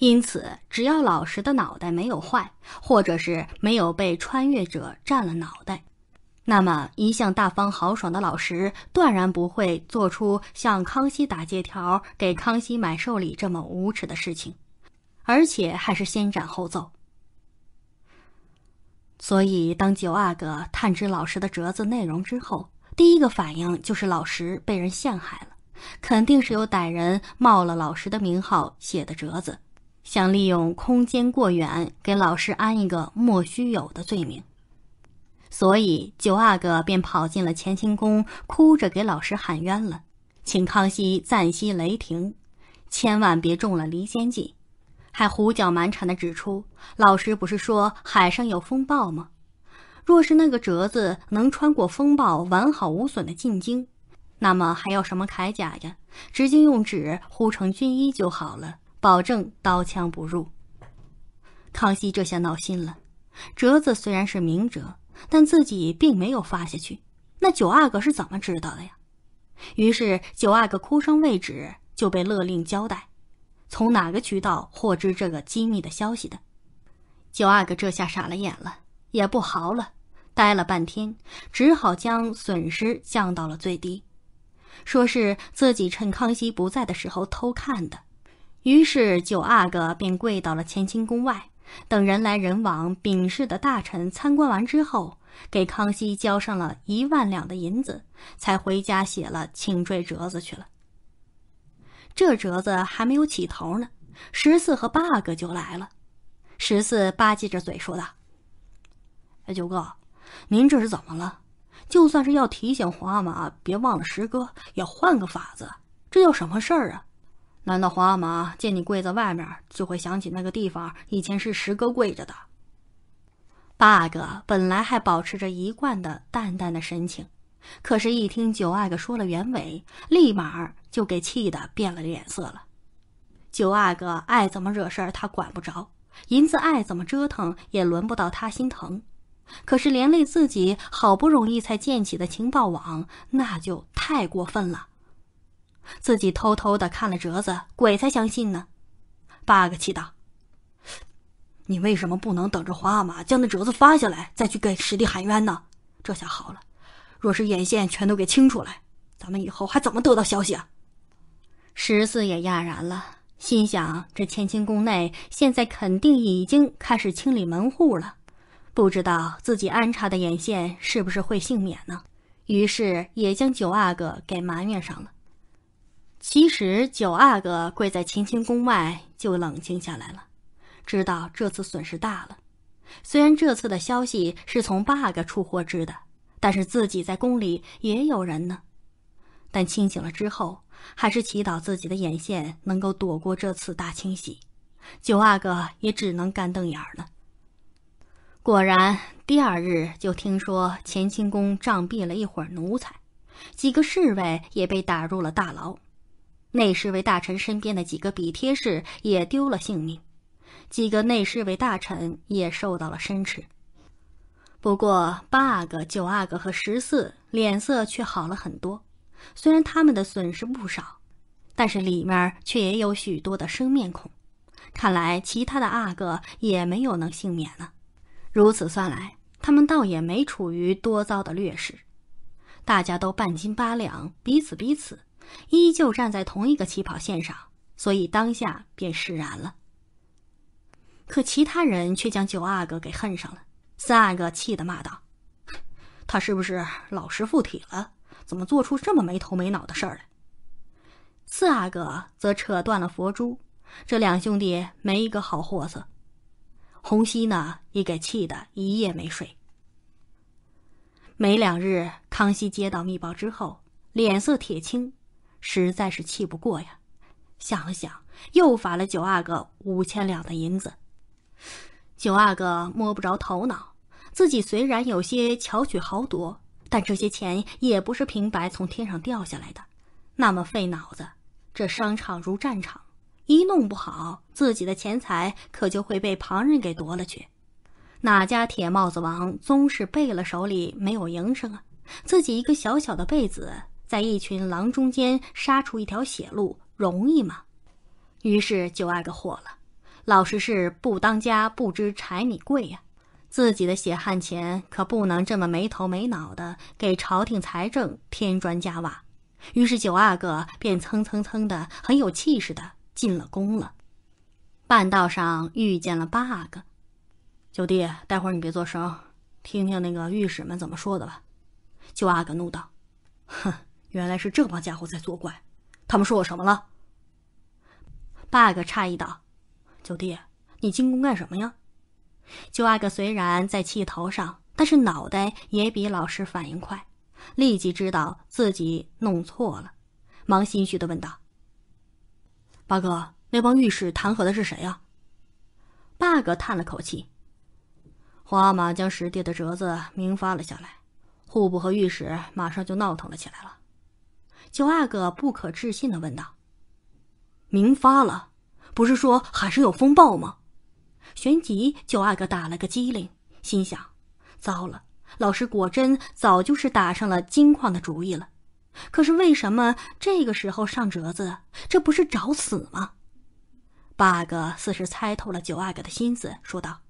因此，只要老石的脑袋没有坏，或者是没有被穿越者占了脑袋，那么一向大方豪爽的老石断然不会做出像康熙打借条给康熙买寿礼这么无耻的事情，而且还是先斩后奏。所以，当九阿哥探知老石的折子内容之后，第一个反应就是老石被人陷害了，肯定是有歹人冒了老石的名号写的折子。想利用空间过远给老师安一个莫须有的罪名，所以九阿哥便跑进了乾清宫，哭着给老师喊冤了，请康熙暂息雷霆，千万别中了离间计，还胡搅蛮缠地指出老师不是说海上有风暴吗？若是那个折子能穿过风暴完好无损的进京，那么还要什么铠甲呀？直接用纸糊成军衣就好了。保证刀枪不入。康熙这下闹心了，折子虽然是明折，但自己并没有发下去。那九阿哥是怎么知道的呀？于是九阿哥哭声未止，就被勒令交代，从哪个渠道获知这个机密的消息的。九阿哥这下傻了眼了，也不嚎了，呆了半天，只好将损失降到了最低，说是自己趁康熙不在的时候偷看的。于是九阿哥便跪到了乾清宫外，等人来人往、禀事的大臣参观完之后，给康熙交上了一万两的银子，才回家写了请罪折子去了。这折子还没有起头呢，十四和八阿哥就来了。十四吧唧着嘴说道：“哎，九哥，您这是怎么了？就算是要提醒皇阿玛别忘了十哥，也换个法子，这叫什么事儿啊？”难道皇阿玛见你跪在外面，就会想起那个地方以前是十哥跪着的？八阿哥本来还保持着一贯的淡淡的神情，可是，一听九阿哥说了原委，立马就给气的变了脸色了。九阿哥爱怎么惹事儿，他管不着；银子爱怎么折腾，也轮不到他心疼。可是连累自己好不容易才建起的情报网，那就太过分了。自己偷偷的看了折子，鬼才相信呢。八阿哥气道：“你为什么不能等着皇阿玛将那折子发下来，再去给十弟喊冤呢？”这下好了，若是眼线全都给清出来，咱们以后还怎么得到消息啊？十四也讶然了，心想：这乾清宫内现在肯定已经开始清理门户了，不知道自己安插的眼线是不是会幸免呢？于是也将九阿哥给埋怨上了。其实九阿哥跪在乾清宫外就冷静下来了，知道这次损失大了。虽然这次的消息是从八阿哥处获知的，但是自己在宫里也有人呢。但清醒了之后，还是祈祷自己的眼线能够躲过这次大清洗。九阿哥也只能干瞪眼了。果然，第二日就听说乾清宫杖毙了一伙奴才，几个侍卫也被打入了大牢。内侍卫大臣身边的几个比贴士也丢了性命，几个内侍卫大臣也受到了申斥。不过八阿哥、九阿哥和十四脸色却好了很多，虽然他们的损失不少，但是里面却也有许多的生面孔。看来其他的阿哥也没有能幸免呢。如此算来，他们倒也没处于多遭的劣势，大家都半斤八两，彼此彼此。依旧站在同一个起跑线上，所以当下便释然了。可其他人却将九阿哥给恨上了。三阿哥气得骂道：“他是不是老实附体了？怎么做出这么没头没脑的事儿来？”四阿哥则扯断了佛珠。这两兄弟没一个好货色。洪熙呢，也给气得一夜没睡。没两日，康熙接到密报之后，脸色铁青。实在是气不过呀，想了想，又罚了九阿哥五千两的银子。九阿哥摸不着头脑，自己虽然有些巧取豪夺，但这些钱也不是平白从天上掉下来的，那么费脑子。这商场如战场，一弄不好，自己的钱财可就会被旁人给夺了去。哪家铁帽子王宗是贝勒手里没有营生啊？自己一个小小的贝子。在一群狼中间杀出一条血路容易吗？于是九阿哥火了，老实是不当家不知柴米贵呀，自己的血汗钱可不能这么没头没脑的给朝廷财政添砖加瓦。于是九阿哥便蹭蹭蹭的很有气势的进了宫了。半道上遇见了八阿哥，九弟，待会儿你别做声，听听那个御史们怎么说的吧。九阿哥怒道：“哼。”原来是这帮家伙在作怪，他们说我什么了？八哥诧异道：“九弟，你进宫干什么呀？”九阿哥虽然在气头上，但是脑袋也比老师反应快，立即知道自己弄错了，忙心虚的问道：“八哥，那帮御史弹劾的是谁呀？”八哥叹了口气：“皇阿玛将十弟的折子明发了下来，户部和御史马上就闹腾了起来了。”九阿哥不可置信的问道：“明发了，不是说海上有风暴吗？”旋即，九阿哥打了个激灵，心想：“糟了，老师果真早就是打上了金矿的主意了。可是为什么这个时候上折子？这不是找死吗？”八阿哥似是猜透了九阿哥的心思，说道：“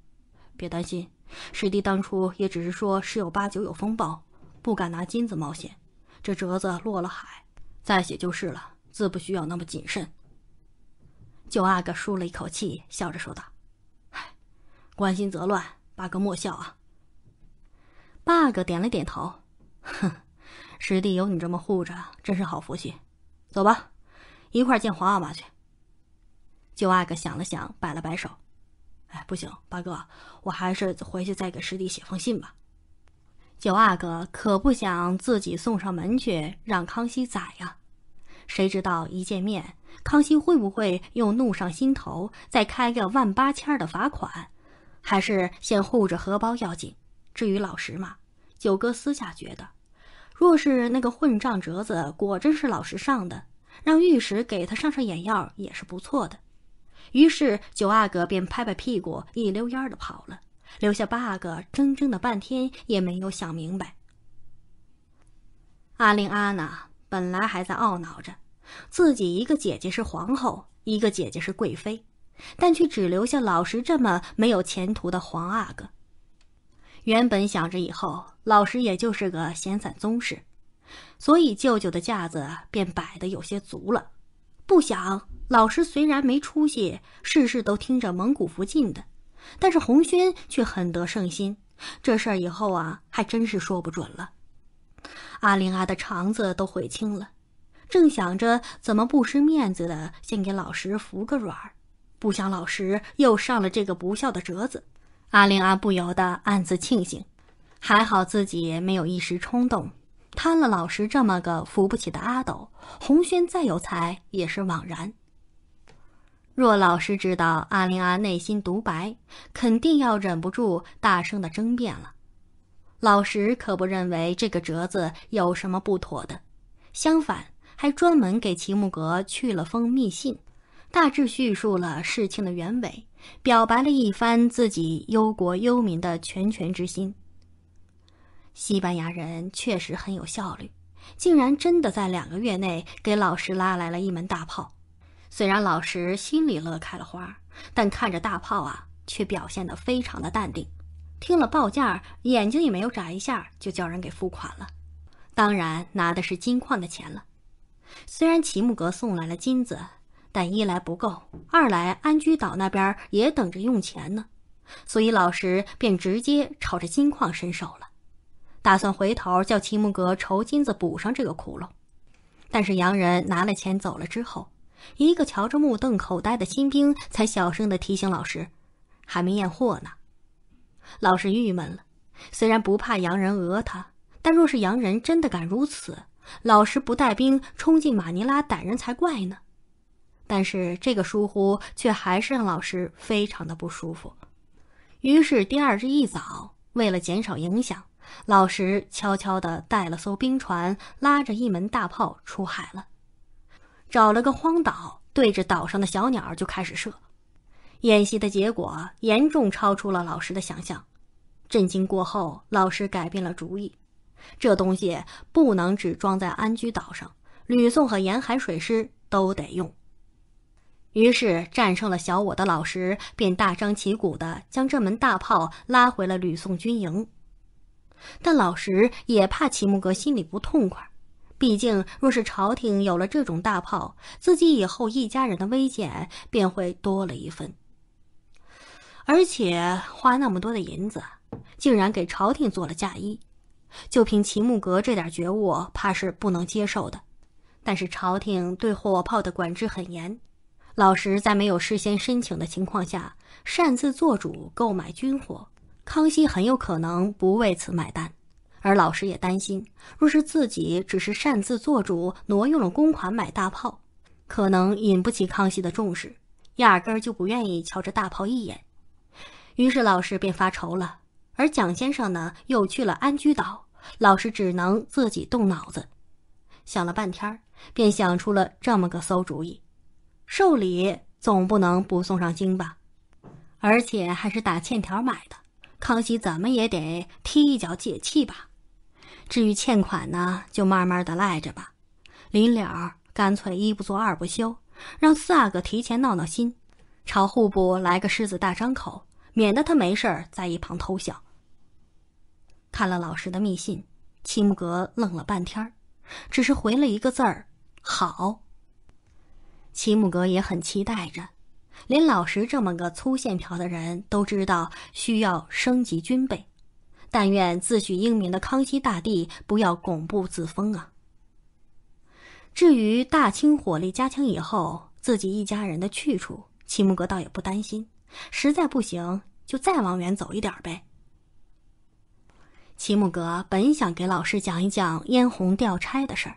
别担心，师弟当初也只是说十有八九有风暴，不敢拿金子冒险。这折子落了海。”再写就是了，自不需要那么谨慎。九阿哥舒了一口气，笑着说道：“唉，关心则乱，八哥莫笑啊。”八哥点了点头，哼，师弟有你这么护着，真是好福气。走吧，一块儿见皇阿玛去。九阿哥想了想，摆了摆手：“哎，不行，八哥，我还是回去再给师弟写封信吧。”九阿哥可不想自己送上门去让康熙宰呀，谁知道一见面康熙会不会又怒上心头，再开个万八千的罚款？还是先护着荷包要紧。至于老十嘛，九哥私下觉得，若是那个混账折子果真是老十上的，让御史给他上上眼药也是不错的。于是九阿哥便拍拍屁股，一溜烟的跑了。留下八阿哥，怔怔的半天也没有想明白。阿令阿娜本来还在懊恼着，自己一个姐姐是皇后，一个姐姐是贵妃，但却只留下老十这么没有前途的皇阿哥。原本想着以后老十也就是个闲散宗室，所以舅舅的架子便摆得有些足了。不想老十虽然没出息，事事都听着蒙古福晋的。但是洪轩却很得圣心，这事儿以后啊，还真是说不准了。阿玲阿的肠子都悔青了，正想着怎么不失面子的先给老师服个软儿，不想老师又上了这个不孝的折子。阿玲阿不由得暗自庆幸，还好自己没有一时冲动，贪了老师这么个扶不起的阿斗，洪轩再有才也是枉然。若老师知道阿灵阿内心独白，肯定要忍不住大声的争辩了。老师可不认为这个折子有什么不妥的，相反，还专门给齐木格去了封密信，大致叙述了事情的原委，表白了一番自己忧国忧民的全权之心。西班牙人确实很有效率，竟然真的在两个月内给老师拉来了一门大炮。虽然老石心里乐开了花，但看着大炮啊，却表现得非常的淡定。听了报价，眼睛也没有眨一下，就叫人给付款了。当然，拿的是金矿的钱了。虽然齐木格送来了金子，但一来不够，二来安居岛那边也等着用钱呢，所以老石便直接朝着金矿伸手了，打算回头叫齐木格筹金子补上这个窟窿。但是洋人拿了钱走了之后。一个瞧着目瞪口呆的新兵，才小声的提醒老师：“还没验货呢。”老师郁闷了。虽然不怕洋人讹他，但若是洋人真的敢如此，老师不带兵冲进马尼拉逮人才怪呢。但是这个疏忽却还是让老师非常的不舒服。于是第二日一早，为了减少影响，老师悄悄的带了艘冰船，拉着一门大炮出海了。找了个荒岛，对着岛上的小鸟就开始射。演习的结果严重超出了老师的想象。震惊过后，老师改变了主意，这东西不能只装在安居岛上，吕宋和沿海水师都得用。于是，战胜了小我的老师便大张旗鼓的将这门大炮拉回了吕宋军营。但老石也怕齐木格心里不痛快。毕竟，若是朝廷有了这种大炮，自己以后一家人的危险便会多了一分。而且花那么多的银子，竟然给朝廷做了嫁衣，就凭齐木格这点觉悟，怕是不能接受的。但是朝廷对火炮的管制很严，老石在没有事先申请的情况下擅自做主购买军火，康熙很有可能不为此买单。而老师也担心，若是自己只是擅自做主挪用了公款买大炮，可能引不起康熙的重视，压根儿就不愿意瞧这大炮一眼。于是老师便发愁了。而蒋先生呢，又去了安居岛，老师只能自己动脑子，想了半天，便想出了这么个馊主意：寿礼总不能不送上京吧，而且还是打欠条买的，康熙怎么也得踢一脚解气吧。至于欠款呢，就慢慢的赖着吧。临了，干脆一不做二不休，让四阿哥提前闹闹心，朝户部来个狮子大张口，免得他没事在一旁偷笑。看了老师的密信，齐木格愣了半天只是回了一个字儿：“好。”齐木格也很期待着，连老石这么个粗线条的人都知道需要升级军备。但愿自诩英明的康熙大帝不要拱步自封啊！至于大清火力加强以后，自己一家人的去处，齐木格倒也不担心。实在不行，就再往远走一点呗。齐木格本想给老师讲一讲燕红调差的事儿，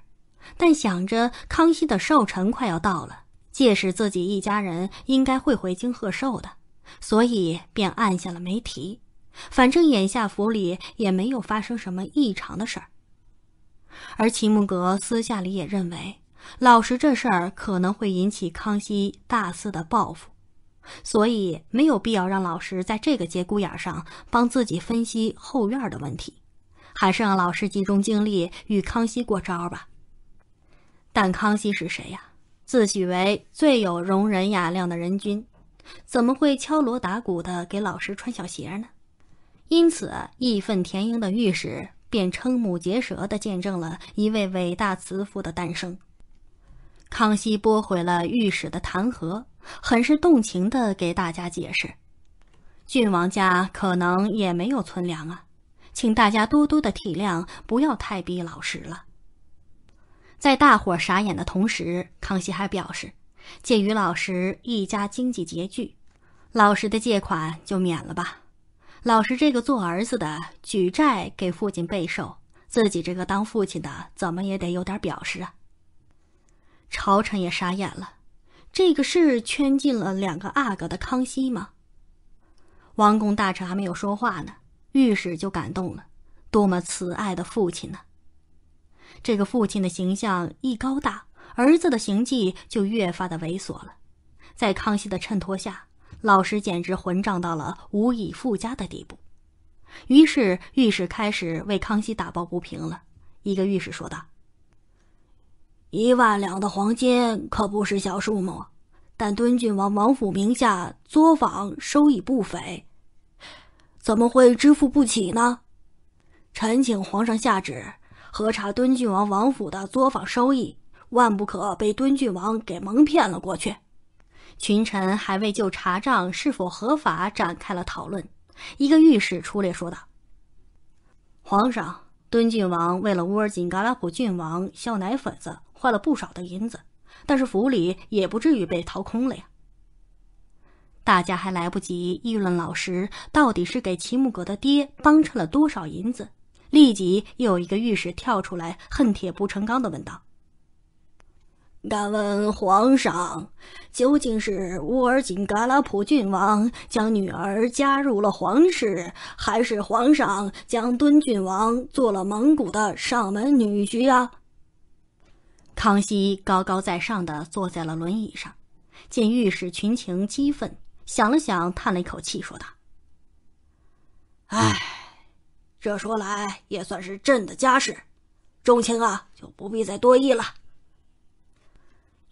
但想着康熙的寿辰快要到了，届时自己一家人应该会回京贺寿的，所以便按下了没提。反正眼下府里也没有发生什么异常的事儿，而齐木格私下里也认为，老十这事儿可能会引起康熙大肆的报复，所以没有必要让老师在这个节骨眼上帮自己分析后院的问题，还是让老师集中精力与康熙过招吧。但康熙是谁呀？自诩为最有容人雅量的人君，怎么会敲锣打鼓的给老师穿小鞋呢？因此，义愤填膺的御史便瞠目结舌地见证了一位伟大慈父的诞生。康熙驳回了御史的弹劾，很是动情地给大家解释：“郡王家可能也没有存粮啊，请大家多多的体谅，不要太逼老实了。”在大伙傻眼的同时，康熙还表示：“鉴于老石一家经济拮据，老石的借款就免了吧。”老是这个做儿子的举债给父亲备寿，自己这个当父亲的怎么也得有点表示啊！朝臣也傻眼了，这个是圈进了两个阿哥的康熙吗？王公大臣还没有说话呢，御史就感动了，多么慈爱的父亲呢！这个父亲的形象一高大，儿子的行迹就越发的猥琐了，在康熙的衬托下。老师简直混账到了无以复加的地步，于是御史开始为康熙打抱不平了。一个御史说道：“一万两的黄金可不是小数目，但敦郡王王府名下作坊收益不菲，怎么会支付不起呢？臣请皇上下旨，核查敦郡王王府的作坊收益，万不可被敦郡王给蒙骗了过去。”群臣还未就查账是否合法展开了讨论，一个御史出列说道：“皇上，敦郡王为了乌尔锦噶拉普郡王孝奶粉子花了不少的银子，但是府里也不至于被掏空了呀。”大家还来不及议论老石到底是给齐木格的爹帮衬了多少银子，立即又有一个御史跳出来，恨铁不成钢的问道。敢问皇上，究竟是乌尔锦噶拉普郡王将女儿加入了皇室，还是皇上将敦郡王做了蒙古的上门女婿啊？康熙高高在上的坐在了轮椅上，见御史群情激愤，想了想，叹了一口气，说道：“哎，这说来也算是朕的家事，众卿啊，就不必再多议了。”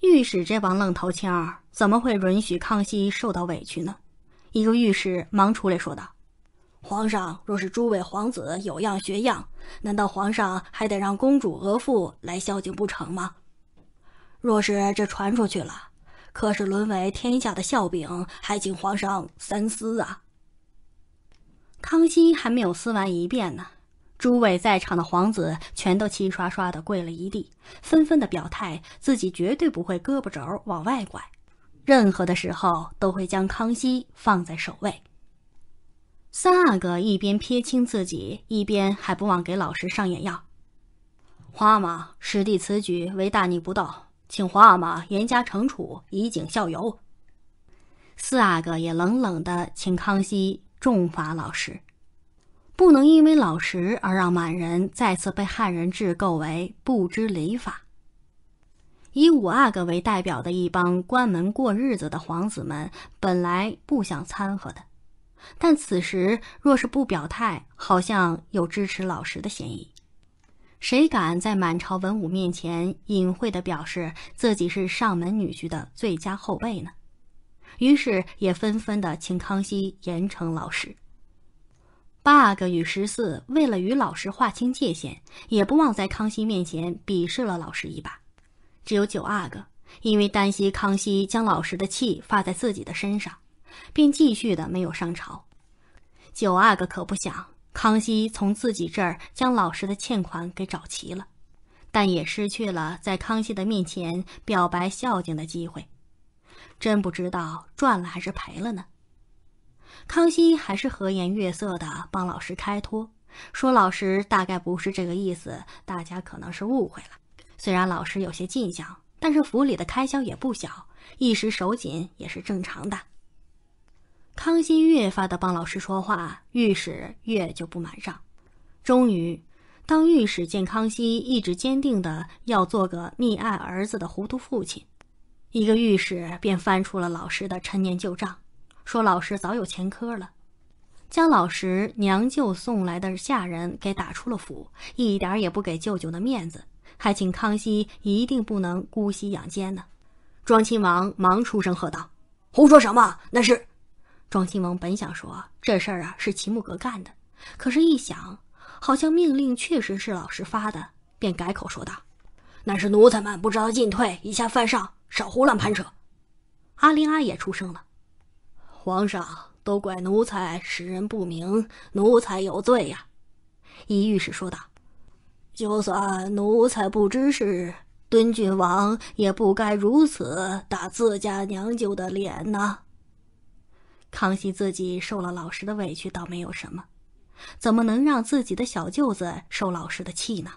御史这帮愣头青儿怎么会允许康熙受到委屈呢？一个御史忙出来说道：“皇上，若是诸位皇子有样学样，难道皇上还得让公主额驸来孝敬不成吗？若是这传出去了，可是沦为天下的笑柄，还请皇上三思啊！”康熙还没有思完一遍呢。诸位在场的皇子全都齐刷刷的跪了一地，纷纷的表态自己绝对不会胳膊肘往外拐，任何的时候都会将康熙放在首位。三阿哥一边撇清自己，一边还不忘给老师上眼药。皇阿玛，师弟此举为大逆不道，请皇阿玛严加惩处，以儆效尤。四阿哥也冷冷的请康熙重罚老师。不能因为老实而让满人再次被汉人制构为不知礼法。以五阿哥为代表的一帮关门过日子的皇子们本来不想掺和的，但此时若是不表态，好像有支持老十的嫌疑。谁敢在满朝文武面前隐晦的表示自己是上门女婿的最佳后辈呢？于是也纷纷的请康熙严惩老师。八阿哥与十四为了与老师划清界限，也不忘在康熙面前鄙视了老师一把。只有九阿哥因为担心康熙将老师的气发在自己的身上，便继续的没有上朝。九阿哥可不想康熙从自己这儿将老师的欠款给找齐了，但也失去了在康熙的面前表白孝敬的机会。真不知道赚了还是赔了呢？康熙还是和颜悦色的帮老师开脱，说：“老师大概不是这个意思，大家可能是误会了。虽然老师有些进项，但是府里的开销也不小，一时手紧也是正常的。”康熙越发的帮老师说话，御史越就不满上。终于，当御史见康熙意志坚定的要做个溺爱儿子的糊涂父亲，一个御史便翻出了老师的陈年旧账。说：“老师早有前科了，将老师娘舅送来的下人给打出了府，一点也不给舅舅的面子。还请康熙一定不能姑息养奸呢。”庄亲王忙出声喝道：“胡说什么？那是……”庄亲王本想说这事儿啊是齐木格干的，可是，一想好像命令确实是老师发的，便改口说道：“那是奴才们不知道进退，以下犯上，少胡乱攀扯。”阿林阿也出声了。皇上都怪奴才识人不明，奴才有罪呀！一御史说道：“就算奴才不知事，敦郡王也不该如此打自家娘舅的脸呐。”康熙自己受了老师的委屈，倒没有什么，怎么能让自己的小舅子受老师的气呢？